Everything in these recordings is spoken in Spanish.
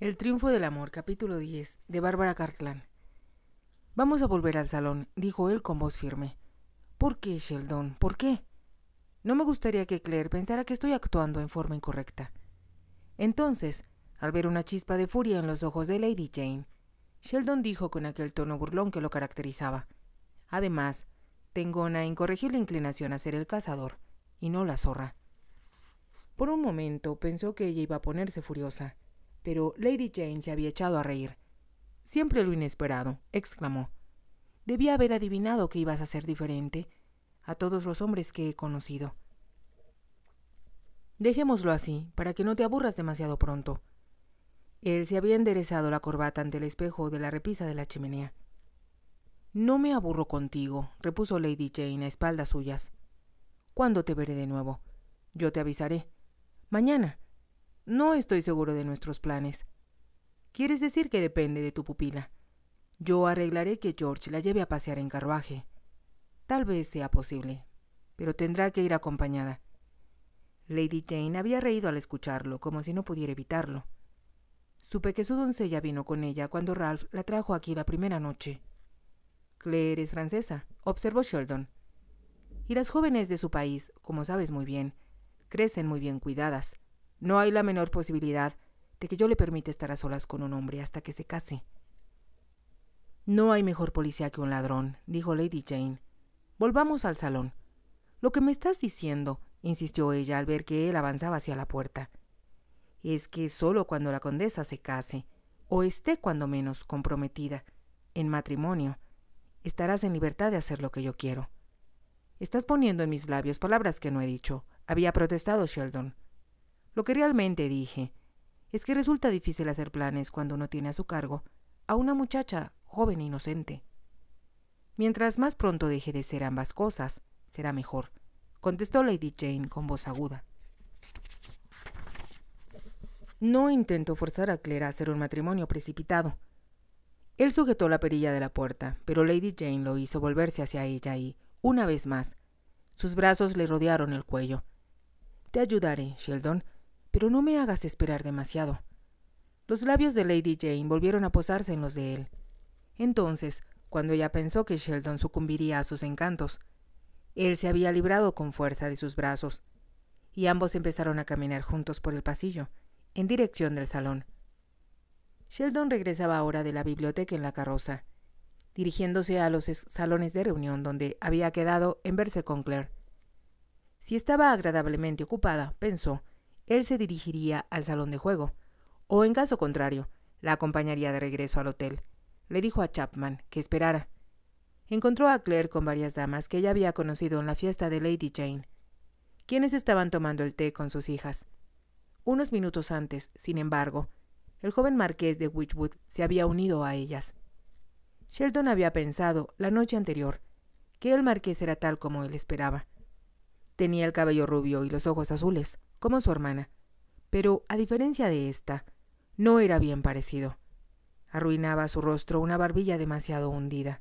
El triunfo del amor, capítulo 10, de Bárbara Cartland. Vamos a volver al salón, dijo él con voz firme. ¿Por qué, Sheldon? ¿Por qué? No me gustaría que Claire pensara que estoy actuando en forma incorrecta. Entonces, al ver una chispa de furia en los ojos de Lady Jane, Sheldon dijo con aquel tono burlón que lo caracterizaba. Además, tengo una incorregible inclinación a ser el cazador, y no la zorra. Por un momento pensó que ella iba a ponerse furiosa pero Lady Jane se había echado a reír. Siempre lo inesperado, exclamó. Debía haber adivinado que ibas a ser diferente a todos los hombres que he conocido. Dejémoslo así, para que no te aburras demasiado pronto. Él se había enderezado la corbata ante el espejo de la repisa de la chimenea. No me aburro contigo, repuso Lady Jane a espaldas suyas. ¿Cuándo te veré de nuevo? Yo te avisaré. Mañana. No estoy seguro de nuestros planes. Quieres decir que depende de tu pupila. Yo arreglaré que George la lleve a pasear en carruaje. Tal vez sea posible, pero tendrá que ir acompañada. Lady Jane había reído al escucharlo, como si no pudiera evitarlo. Supe que su doncella vino con ella cuando Ralph la trajo aquí la primera noche. Claire es francesa, observó Sheldon. Y las jóvenes de su país, como sabes muy bien, crecen muy bien cuidadas. No hay la menor posibilidad de que yo le permita estar a solas con un hombre hasta que se case. No hay mejor policía que un ladrón, dijo Lady Jane. Volvamos al salón. Lo que me estás diciendo, insistió ella al ver que él avanzaba hacia la puerta, es que solo cuando la condesa se case, o esté cuando menos comprometida, en matrimonio, estarás en libertad de hacer lo que yo quiero. Estás poniendo en mis labios palabras que no he dicho, había protestado Sheldon. Lo que realmente dije es que resulta difícil hacer planes cuando uno tiene a su cargo a una muchacha joven e inocente. Mientras más pronto deje de ser ambas cosas, será mejor, contestó Lady Jane con voz aguda. No intento forzar a Claire a hacer un matrimonio precipitado. Él sujetó la perilla de la puerta, pero Lady Jane lo hizo volverse hacia ella y, una vez más, sus brazos le rodearon el cuello. Te ayudaré, Sheldon, pero no me hagas esperar demasiado. Los labios de Lady Jane volvieron a posarse en los de él. Entonces, cuando ella pensó que Sheldon sucumbiría a sus encantos, él se había librado con fuerza de sus brazos, y ambos empezaron a caminar juntos por el pasillo, en dirección del salón. Sheldon regresaba ahora de la biblioteca en la carroza, dirigiéndose a los salones de reunión donde había quedado en verse con Claire. Si estaba agradablemente ocupada, pensó, él se dirigiría al salón de juego, o en caso contrario, la acompañaría de regreso al hotel. Le dijo a Chapman que esperara. Encontró a Claire con varias damas que ella había conocido en la fiesta de Lady Jane, quienes estaban tomando el té con sus hijas. Unos minutos antes, sin embargo, el joven marqués de Witchwood se había unido a ellas. Sheldon había pensado, la noche anterior, que el marqués era tal como él esperaba, Tenía el cabello rubio y los ojos azules, como su hermana, pero a diferencia de esta, no era bien parecido. Arruinaba su rostro una barbilla demasiado hundida.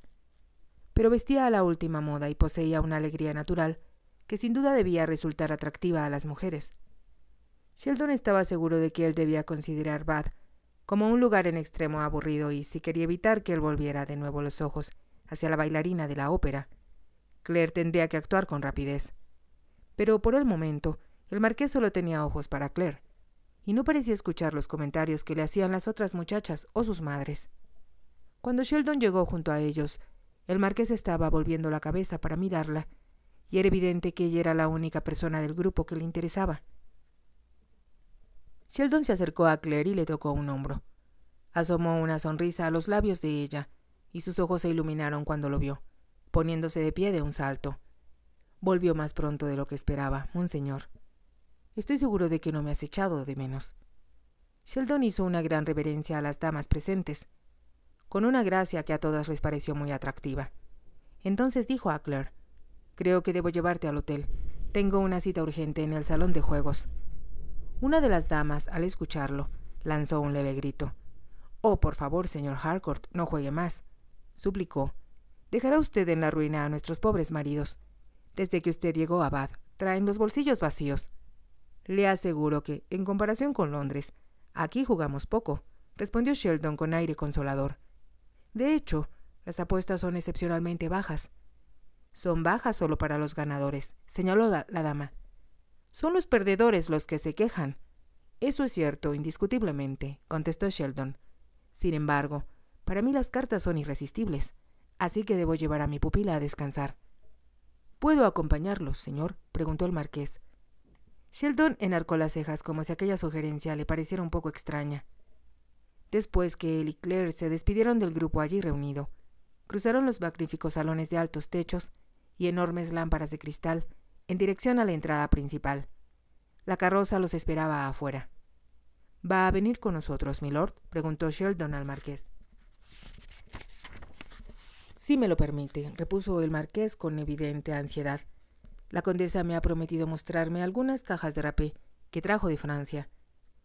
Pero vestía a la última moda y poseía una alegría natural que sin duda debía resultar atractiva a las mujeres. Sheldon estaba seguro de que él debía considerar Bath como un lugar en extremo aburrido y si quería evitar que él volviera de nuevo los ojos hacia la bailarina de la ópera, Claire tendría que actuar con rapidez. Pero por el momento, el marqués solo tenía ojos para Claire, y no parecía escuchar los comentarios que le hacían las otras muchachas o sus madres. Cuando Sheldon llegó junto a ellos, el marqués estaba volviendo la cabeza para mirarla, y era evidente que ella era la única persona del grupo que le interesaba. Sheldon se acercó a Claire y le tocó un hombro. Asomó una sonrisa a los labios de ella, y sus ojos se iluminaron cuando lo vio, poniéndose de pie de un salto. Volvió más pronto de lo que esperaba, monseñor. Estoy seguro de que no me has echado de menos. Sheldon hizo una gran reverencia a las damas presentes, con una gracia que a todas les pareció muy atractiva. Entonces dijo a Claire, Creo que debo llevarte al hotel. Tengo una cita urgente en el salón de juegos. Una de las damas, al escucharlo, lanzó un leve grito. Oh, por favor, señor Harcourt, no juegue más, suplicó. Dejará usted en la ruina a nuestros pobres maridos desde que usted llegó, a Bath, traen los bolsillos vacíos. Le aseguro que, en comparación con Londres, aquí jugamos poco, respondió Sheldon con aire consolador. De hecho, las apuestas son excepcionalmente bajas. Son bajas solo para los ganadores, señaló la dama. Son los perdedores los que se quejan. Eso es cierto, indiscutiblemente, contestó Sheldon. Sin embargo, para mí las cartas son irresistibles, así que debo llevar a mi pupila a descansar. ¿Puedo acompañarlos, señor? preguntó el marqués. Sheldon enarcó las cejas como si aquella sugerencia le pareciera un poco extraña. Después que él y Claire se despidieron del grupo allí reunido, cruzaron los magníficos salones de altos techos y enormes lámparas de cristal en dirección a la entrada principal. La carroza los esperaba afuera. ¿Va a venir con nosotros, milord? preguntó Sheldon al marqués. Si me lo permite, repuso el marqués con evidente ansiedad. La condesa me ha prometido mostrarme algunas cajas de rapé que trajo de Francia.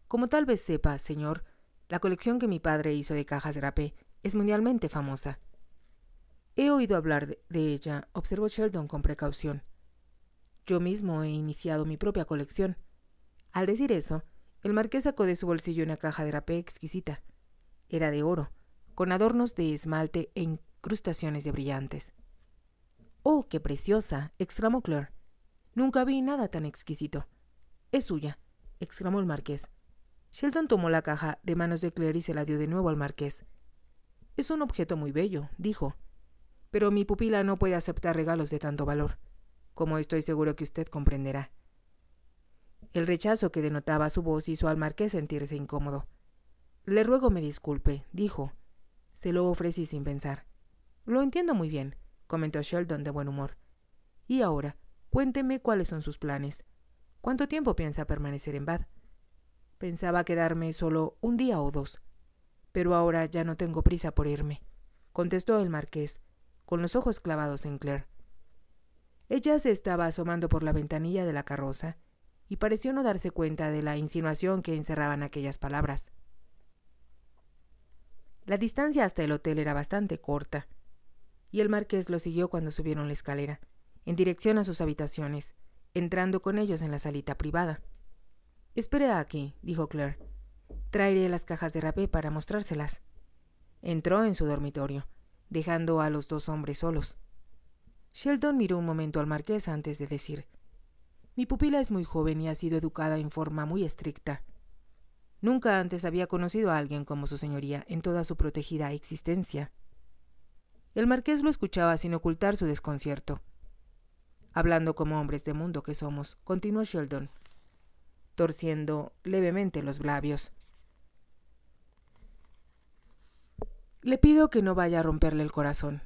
Como tal vez sepa, señor, la colección que mi padre hizo de cajas de rapé es mundialmente famosa. He oído hablar de, ella, observó Sheldon con precaución. Yo mismo he iniciado mi propia colección. Al decir eso, el marqués sacó de su bolsillo una caja de rapé exquisita. Era de oro, con adornos de esmalte e crustaciones de brillantes. ¡Oh, qué preciosa! exclamó Claire. Nunca vi nada tan exquisito. Es suya, exclamó el marqués. Sheldon tomó la caja de manos de Claire y se la dio de nuevo al marqués. Es un objeto muy bello, dijo. Pero mi pupila no puede aceptar regalos de tanto valor, como estoy seguro que usted comprenderá. El rechazo que denotaba su voz hizo al marqués sentirse incómodo. Le ruego me disculpe, dijo. Se lo ofrecí sin pensar. Lo entiendo muy bien, comentó Sheldon de buen humor. Y ahora, cuénteme cuáles son sus planes. ¿Cuánto tiempo piensa permanecer en Bath? Pensaba quedarme solo un día o dos, pero ahora ya no tengo prisa por irme, contestó el marqués, con los ojos clavados en Claire. Ella se estaba asomando por la ventanilla de la carroza y pareció no darse cuenta de la insinuación que encerraban aquellas palabras. La distancia hasta el hotel era bastante corta, y el marqués lo siguió cuando subieron la escalera, en dirección a sus habitaciones, entrando con ellos en la salita privada. Espere aquí, dijo Claire. Traeré las cajas de rapé para mostrárselas. Entró en su dormitorio, dejando a los dos hombres solos. Sheldon miró un momento al marqués antes de decir Mi pupila es muy joven y ha sido educada en forma muy estricta. Nunca antes había conocido a alguien como su señoría en toda su protegida existencia. El marqués lo escuchaba sin ocultar su desconcierto. Hablando como hombres de mundo que somos, continuó Sheldon, torciendo levemente los labios. Le pido que no vaya a romperle el corazón.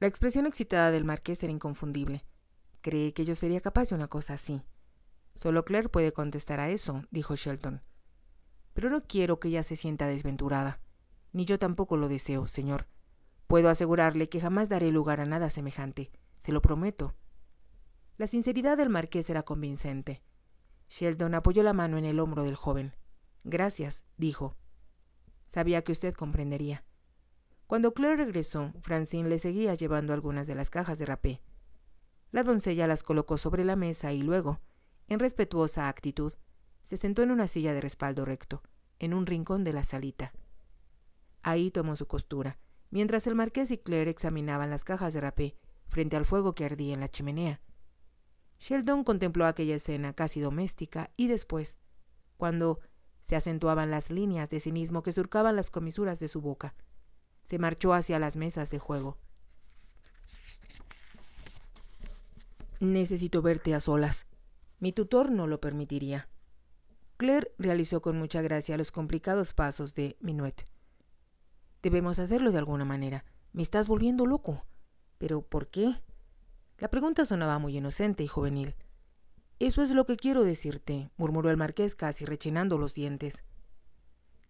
La expresión excitada del marqués era inconfundible. Cree que yo sería capaz de una cosa así. Solo Claire puede contestar a eso, dijo Shelton. Pero no quiero que ella se sienta desventurada. Ni yo tampoco lo deseo, señor. Puedo asegurarle que jamás daré lugar a nada semejante, se lo prometo. La sinceridad del marqués era convincente. Sheldon apoyó la mano en el hombro del joven. Gracias, dijo. Sabía que usted comprendería. Cuando Claire regresó, Francine le seguía llevando algunas de las cajas de rapé. La doncella las colocó sobre la mesa y luego, en respetuosa actitud, se sentó en una silla de respaldo recto, en un rincón de la salita. Ahí tomó su costura mientras el marqués y Claire examinaban las cajas de rapé frente al fuego que ardía en la chimenea. Sheldon contempló aquella escena casi doméstica y después, cuando se acentuaban las líneas de cinismo que surcaban las comisuras de su boca, se marchó hacia las mesas de juego. Necesito verte a solas. Mi tutor no lo permitiría. Claire realizó con mucha gracia los complicados pasos de Minuet Debemos hacerlo de alguna manera. Me estás volviendo loco. ¿Pero por qué? La pregunta sonaba muy inocente y juvenil. Eso es lo que quiero decirte, murmuró el marqués casi rechinando los dientes.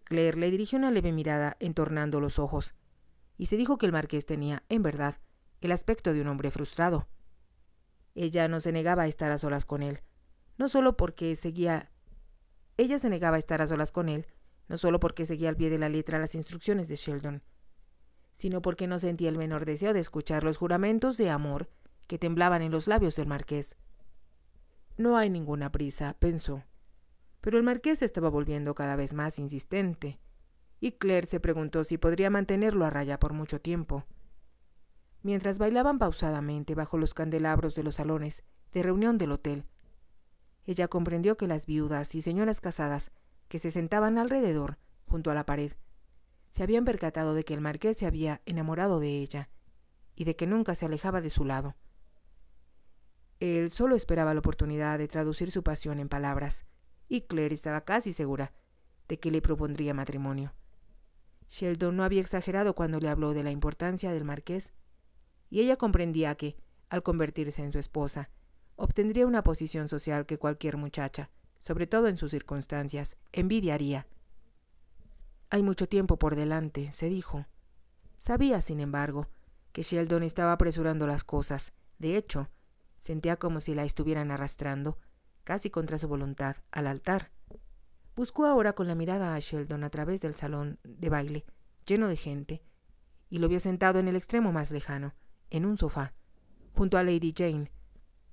Claire le dirigió una leve mirada, entornando los ojos, y se dijo que el marqués tenía, en verdad, el aspecto de un hombre frustrado. Ella no se negaba a estar a solas con él, no solo porque seguía... Ella se negaba a estar a solas con él, no solo porque seguía al pie de la letra las instrucciones de Sheldon, sino porque no sentía el menor deseo de escuchar los juramentos de amor que temblaban en los labios del marqués. No hay ninguna prisa, pensó. Pero el marqués estaba volviendo cada vez más insistente, y Claire se preguntó si podría mantenerlo a raya por mucho tiempo. Mientras bailaban pausadamente bajo los candelabros de los salones de reunión del hotel, ella comprendió que las viudas y señoras casadas que se sentaban alrededor, junto a la pared. Se habían percatado de que el marqués se había enamorado de ella, y de que nunca se alejaba de su lado. Él solo esperaba la oportunidad de traducir su pasión en palabras, y Claire estaba casi segura de que le propondría matrimonio. Sheldon no había exagerado cuando le habló de la importancia del marqués, y ella comprendía que, al convertirse en su esposa, obtendría una posición social que cualquier muchacha, sobre todo en sus circunstancias, envidiaría. Hay mucho tiempo por delante, se dijo. Sabía, sin embargo, que Sheldon estaba apresurando las cosas. De hecho, sentía como si la estuvieran arrastrando, casi contra su voluntad, al altar. Buscó ahora con la mirada a Sheldon a través del salón de baile, lleno de gente, y lo vio sentado en el extremo más lejano, en un sofá, junto a Lady Jane.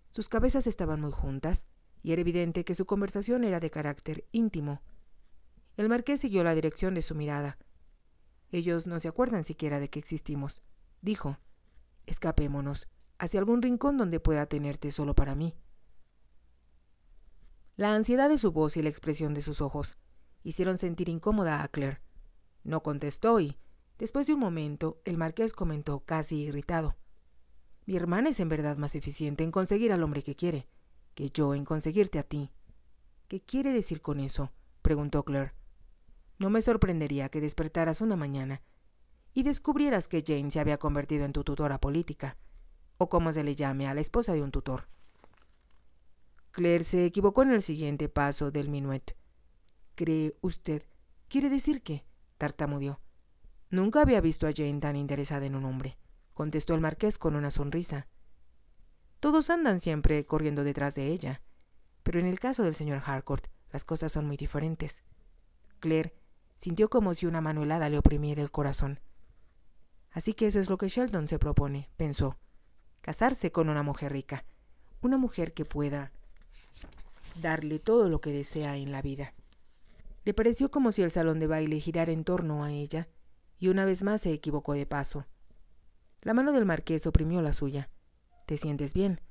Sus cabezas estaban muy juntas, y era evidente que su conversación era de carácter íntimo. El marqués siguió la dirección de su mirada. Ellos no se acuerdan siquiera de que existimos, dijo. Escapémonos hacia algún rincón donde pueda tenerte solo para mí. La ansiedad de su voz y la expresión de sus ojos hicieron sentir incómoda a Claire. No contestó y, después de un momento, el marqués comentó casi irritado. Mi hermana es en verdad más eficiente en conseguir al hombre que quiere que yo en conseguirte a ti. ¿Qué quiere decir con eso? preguntó Claire. No me sorprendería que despertaras una mañana y descubrieras que Jane se había convertido en tu tutora política, o como se le llame a la esposa de un tutor. Claire se equivocó en el siguiente paso del minuet. ¿Cree usted? ¿Quiere decir que? tartamudeó. Nunca había visto a Jane tan interesada en un hombre, contestó el marqués con una sonrisa. Todos andan siempre corriendo detrás de ella. Pero en el caso del señor Harcourt, las cosas son muy diferentes. Claire sintió como si una mano helada le oprimiera el corazón. Así que eso es lo que Sheldon se propone, pensó. Casarse con una mujer rica. Una mujer que pueda darle todo lo que desea en la vida. Le pareció como si el salón de baile girara en torno a ella, y una vez más se equivocó de paso. La mano del marqués oprimió la suya. ¿Te sientes bien?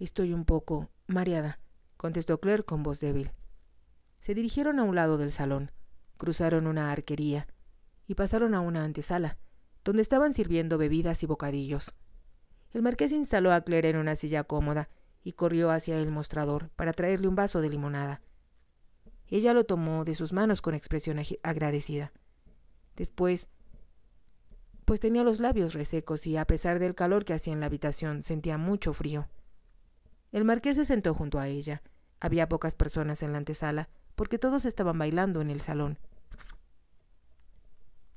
Estoy un poco mareada, contestó Claire con voz débil. Se dirigieron a un lado del salón, cruzaron una arquería y pasaron a una antesala, donde estaban sirviendo bebidas y bocadillos. El marqués instaló a Claire en una silla cómoda y corrió hacia el mostrador para traerle un vaso de limonada. Ella lo tomó de sus manos con expresión agradecida. Después pues tenía los labios resecos y, a pesar del calor que hacía en la habitación, sentía mucho frío. El marqués se sentó junto a ella. Había pocas personas en la antesala, porque todos estaban bailando en el salón.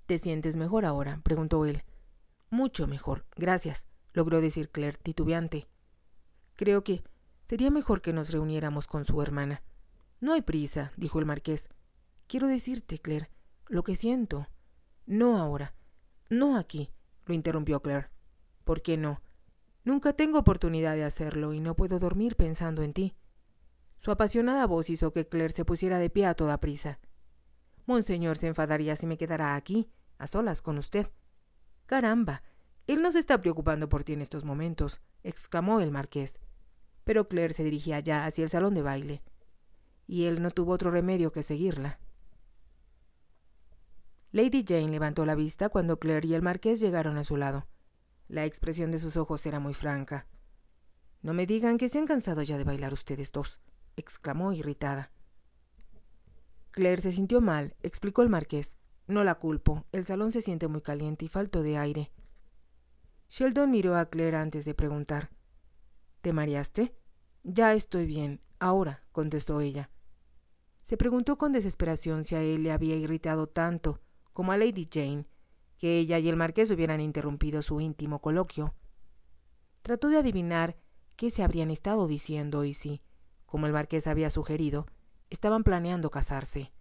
¿Te sientes mejor ahora? preguntó él. Mucho mejor, gracias, logró decir Claire, titubeante. Creo que sería mejor que nos reuniéramos con su hermana. No hay prisa, dijo el marqués. Quiero decirte, Claire, lo que siento. No ahora. No aquí, lo interrumpió Claire. ¿Por qué no? Nunca tengo oportunidad de hacerlo y no puedo dormir pensando en ti. Su apasionada voz hizo que Claire se pusiera de pie a toda prisa. Monseñor se enfadaría si me quedara aquí, a solas con usted. Caramba, él no se está preocupando por ti en estos momentos, exclamó el marqués. Pero Claire se dirigía ya hacia el salón de baile, y él no tuvo otro remedio que seguirla. Lady Jane levantó la vista cuando Claire y el marqués llegaron a su lado. La expresión de sus ojos era muy franca. No me digan que se han cansado ya de bailar ustedes dos, exclamó irritada. Claire se sintió mal, explicó el marqués. No la culpo, el salón se siente muy caliente y falto de aire. Sheldon miró a Claire antes de preguntar. ¿Te mareaste? Ya estoy bien, ahora, contestó ella. Se preguntó con desesperación si a él le había irritado tanto, como a Lady Jane, que ella y el marqués hubieran interrumpido su íntimo coloquio. Trató de adivinar qué se habrían estado diciendo y si, como el marqués había sugerido, estaban planeando casarse.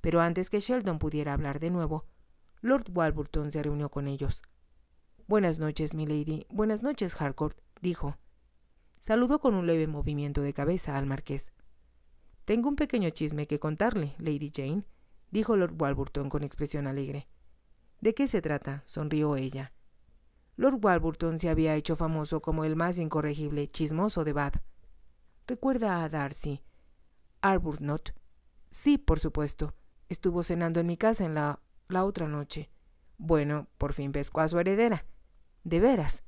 Pero antes que Sheldon pudiera hablar de nuevo, Lord Walburton se reunió con ellos. Buenas noches, mi lady. Buenas noches, Harcourt, dijo. Saludó con un leve movimiento de cabeza al marqués. Tengo un pequeño chisme que contarle, Lady Jane, dijo Lord Walburton con expresión alegre. ¿De qué se trata? sonrió ella. Lord Walburton se había hecho famoso como el más incorregible chismoso de Bad. Recuerda a Darcy. Arbuthnot. Sí, por supuesto. Estuvo cenando en mi casa en la, la otra noche. Bueno, por fin pescó a su heredera. De veras.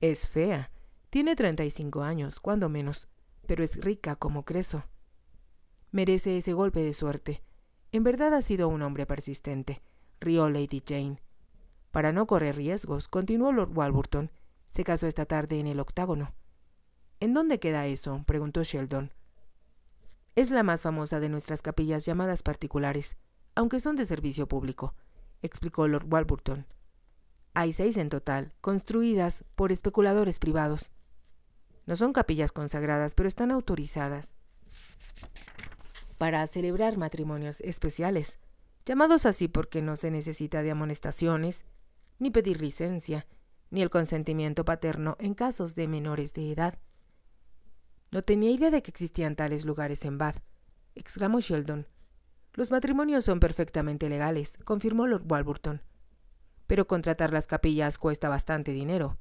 Es fea. Tiene treinta y cinco años, cuando menos, pero es rica como Creso. Merece ese golpe de suerte. En verdad ha sido un hombre persistente, rió Lady Jane. Para no correr riesgos, continuó Lord Walburton. Se casó esta tarde en el octágono. ¿En dónde queda eso? preguntó Sheldon. Es la más famosa de nuestras capillas llamadas particulares, aunque son de servicio público, explicó Lord Walburton. Hay seis en total, construidas por especuladores privados. No son capillas consagradas, pero están autorizadas para celebrar matrimonios especiales, llamados así porque no se necesita de amonestaciones, ni pedir licencia, ni el consentimiento paterno en casos de menores de edad. No tenía idea de que existían tales lugares en Bath, exclamó Sheldon. Los matrimonios son perfectamente legales, confirmó Lord Walburton. Pero contratar las capillas cuesta bastante dinero.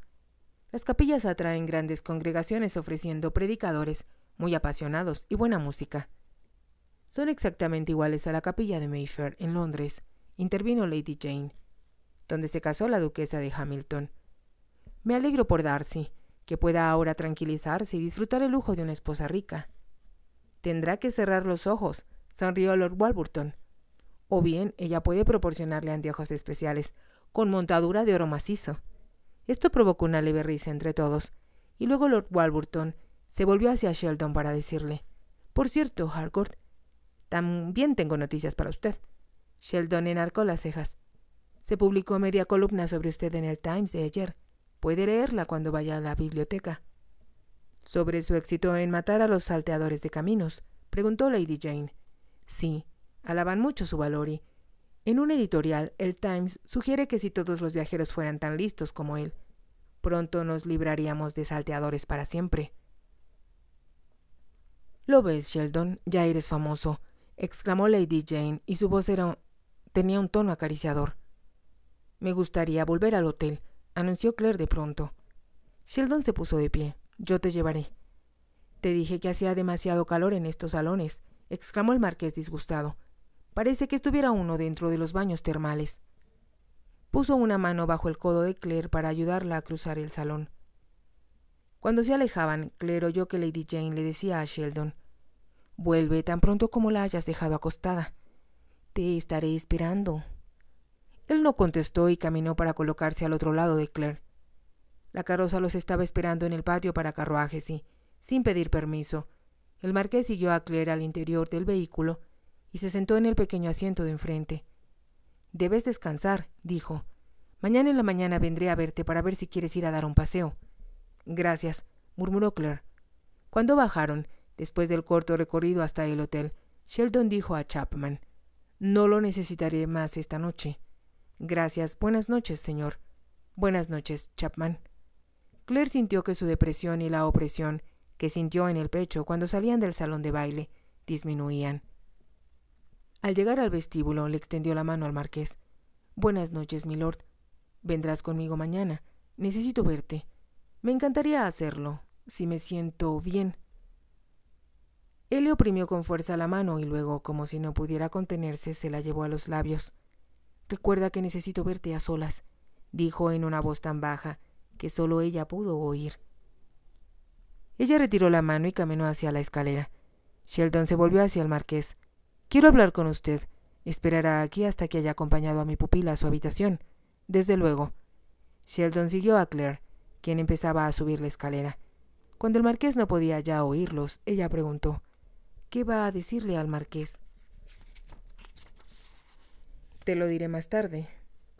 Las capillas atraen grandes congregaciones ofreciendo predicadores muy apasionados y buena música son exactamente iguales a la capilla de Mayfair en Londres, intervino Lady Jane, donde se casó la duquesa de Hamilton. Me alegro por Darcy, que pueda ahora tranquilizarse y disfrutar el lujo de una esposa rica. Tendrá que cerrar los ojos, sonrió Lord Walburton. O bien ella puede proporcionarle anteojos especiales, con montadura de oro macizo. Esto provocó una leve risa entre todos, y luego Lord Walburton se volvió hacia Sheldon para decirle: Por cierto, Harcourt, también tengo noticias para usted. Sheldon enarcó las cejas. Se publicó media columna sobre usted en el Times de ayer. Puede leerla cuando vaya a la biblioteca. ¿Sobre su éxito en matar a los salteadores de caminos? preguntó Lady Jane. Sí, alaban mucho su valor y... En un editorial, el Times sugiere que si todos los viajeros fueran tan listos como él, pronto nos libraríamos de salteadores para siempre. Lo ves, Sheldon, ya eres famoso exclamó Lady Jane, y su voz era, tenía un tono acariciador. Me gustaría volver al hotel, anunció Claire de pronto. Sheldon se puso de pie. Yo te llevaré. Te dije que hacía demasiado calor en estos salones, exclamó el marqués disgustado. Parece que estuviera uno dentro de los baños termales. Puso una mano bajo el codo de Claire para ayudarla a cruzar el salón. Cuando se alejaban, Claire oyó que Lady Jane le decía a Sheldon Vuelve tan pronto como la hayas dejado acostada. Te estaré esperando. Él no contestó y caminó para colocarse al otro lado de Claire. La carroza los estaba esperando en el patio para carruajes y, sin pedir permiso, el marqués siguió a Claire al interior del vehículo y se sentó en el pequeño asiento de enfrente. Debes descansar, dijo. Mañana en la mañana vendré a verte para ver si quieres ir a dar un paseo. Gracias, murmuró Claire. Cuando bajaron, Después del corto recorrido hasta el hotel, Sheldon dijo a Chapman No lo necesitaré más esta noche. Gracias. Buenas noches, señor. Buenas noches, Chapman. Claire sintió que su depresión y la opresión que sintió en el pecho cuando salían del salón de baile disminuían. Al llegar al vestíbulo le extendió la mano al marqués. Buenas noches, milord. Vendrás conmigo mañana. Necesito verte. Me encantaría hacerlo, si me siento bien. Él le oprimió con fuerza la mano y luego, como si no pudiera contenerse, se la llevó a los labios. Recuerda que necesito verte a solas, dijo en una voz tan baja que solo ella pudo oír. Ella retiró la mano y caminó hacia la escalera. Sheldon se volvió hacia el marqués. Quiero hablar con usted. Esperará aquí hasta que haya acompañado a mi pupila a su habitación. Desde luego. Sheldon siguió a Claire, quien empezaba a subir la escalera. Cuando el marqués no podía ya oírlos, ella preguntó ¿Qué va a decirle al marqués? Te lo diré más tarde.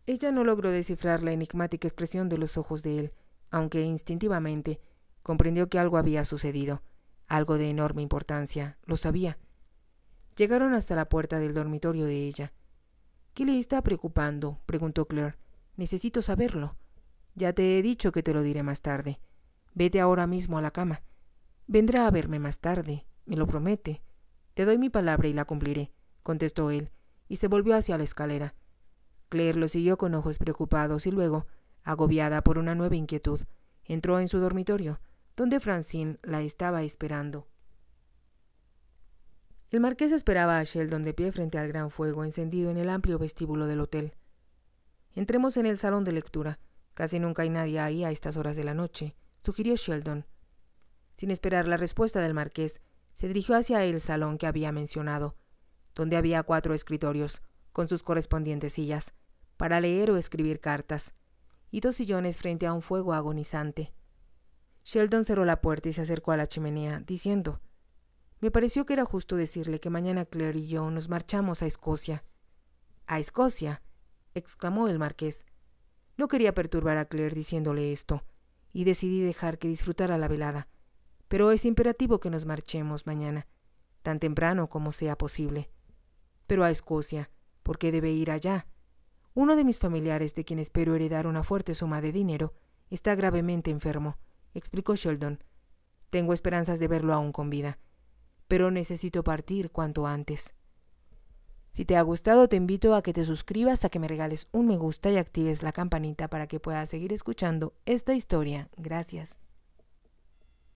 Ella no logró descifrar la enigmática expresión de los ojos de él, aunque instintivamente comprendió que algo había sucedido, algo de enorme importancia, lo sabía. Llegaron hasta la puerta del dormitorio de ella. ¿Qué le está preocupando? preguntó Claire. Necesito saberlo. Ya te he dicho que te lo diré más tarde. Vete ahora mismo a la cama. Vendrá a verme más tarde, me lo promete. Te doy mi palabra y la cumpliré, contestó él, y se volvió hacia la escalera. Claire lo siguió con ojos preocupados y luego, agobiada por una nueva inquietud, entró en su dormitorio, donde Francine la estaba esperando. El marqués esperaba a Sheldon de pie frente al gran fuego encendido en el amplio vestíbulo del hotel. Entremos en el salón de lectura. Casi nunca hay nadie ahí a estas horas de la noche, sugirió Sheldon. Sin esperar la respuesta del marqués, se dirigió hacia el salón que había mencionado, donde había cuatro escritorios, con sus correspondientes sillas, para leer o escribir cartas, y dos sillones frente a un fuego agonizante. Sheldon cerró la puerta y se acercó a la chimenea, diciendo Me pareció que era justo decirle que mañana Claire y yo nos marchamos a Escocia. ¿A Escocia? exclamó el marqués. No quería perturbar a Claire diciéndole esto, y decidí dejar que disfrutara la velada pero es imperativo que nos marchemos mañana, tan temprano como sea posible. Pero a Escocia, porque debe ir allá. Uno de mis familiares, de quien espero heredar una fuerte suma de dinero, está gravemente enfermo, explicó Sheldon. Tengo esperanzas de verlo aún con vida, pero necesito partir cuanto antes. Si te ha gustado, te invito a que te suscribas, a que me regales un me gusta y actives la campanita para que puedas seguir escuchando esta historia. Gracias.